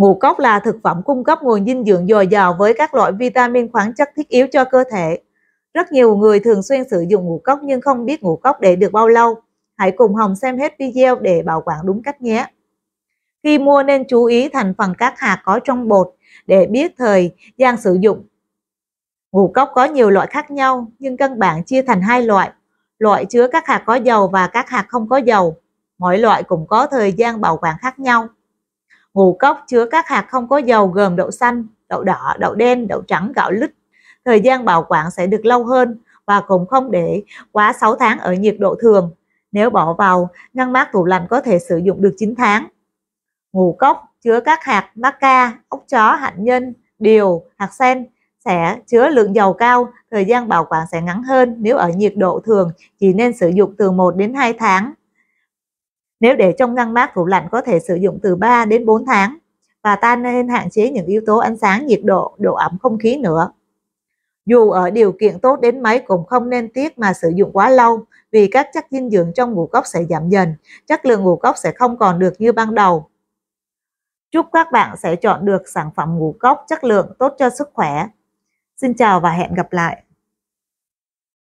Ngũ cốc là thực phẩm cung cấp nguồn dinh dưỡng dồi dào với các loại vitamin khoáng chất thiết yếu cho cơ thể. Rất nhiều người thường xuyên sử dụng ngũ cốc nhưng không biết ngũ cốc để được bao lâu. Hãy cùng Hồng xem hết video để bảo quản đúng cách nhé. Khi mua nên chú ý thành phần các hạt có trong bột để biết thời gian sử dụng. Ngũ cốc có nhiều loại khác nhau nhưng căn bản chia thành hai loại. Loại chứa các hạt có dầu và các hạt không có dầu. Mỗi loại cũng có thời gian bảo quản khác nhau ngũ cốc chứa các hạt không có dầu gồm đậu xanh, đậu đỏ, đậu đen, đậu trắng, gạo lứt. Thời gian bảo quản sẽ được lâu hơn và cũng không để quá 6 tháng ở nhiệt độ thường. Nếu bỏ vào ngăn mát tủ lạnh có thể sử dụng được 9 tháng. Ngũ cốc chứa các hạt maca, ốc chó, hạnh nhân, điều, hạt sen sẽ chứa lượng dầu cao, thời gian bảo quản sẽ ngắn hơn nếu ở nhiệt độ thường chỉ nên sử dụng từ 1 đến 2 tháng. Nếu để trong ngăn mát tủ lạnh có thể sử dụng từ 3 đến 4 tháng và ta nên hạn chế những yếu tố ánh sáng, nhiệt độ, độ ẩm không khí nữa. Dù ở điều kiện tốt đến mấy cũng không nên tiếc mà sử dụng quá lâu vì các chất dinh dưỡng trong ngũ cốc sẽ giảm dần, chất lượng ngũ cốc sẽ không còn được như ban đầu. Chúc các bạn sẽ chọn được sản phẩm ngũ cốc chất lượng tốt cho sức khỏe. Xin chào và hẹn gặp lại.